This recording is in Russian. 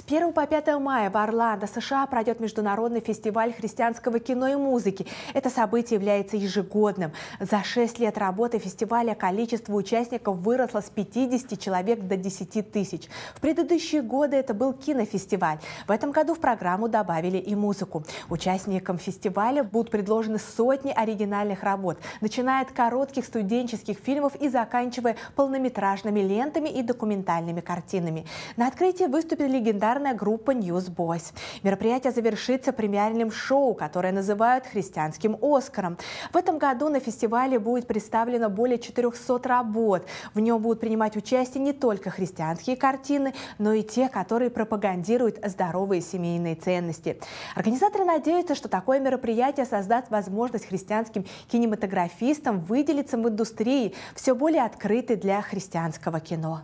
С 1 по 5 мая в Орландо, США, пройдет Международный фестиваль христианского кино и музыки. Это событие является ежегодным. За 6 лет работы фестиваля количество участников выросло с 50 человек до 10 тысяч. В предыдущие годы это был кинофестиваль. В этом году в программу добавили и музыку. Участникам фестиваля будут предложены сотни оригинальных работ, начиная от коротких студенческих фильмов и заканчивая полнометражными лентами и документальными картинами. На открытии выступили легендарные гуманитарная группа News Boys. Мероприятие завершится премиальным шоу, которое называют «Христианским Оскаром». В этом году на фестивале будет представлено более 400 работ. В нем будут принимать участие не только христианские картины, но и те, которые пропагандируют здоровые семейные ценности. Организаторы надеются, что такое мероприятие создаст возможность христианским кинематографистам выделиться в индустрии, все более открытой для христианского кино.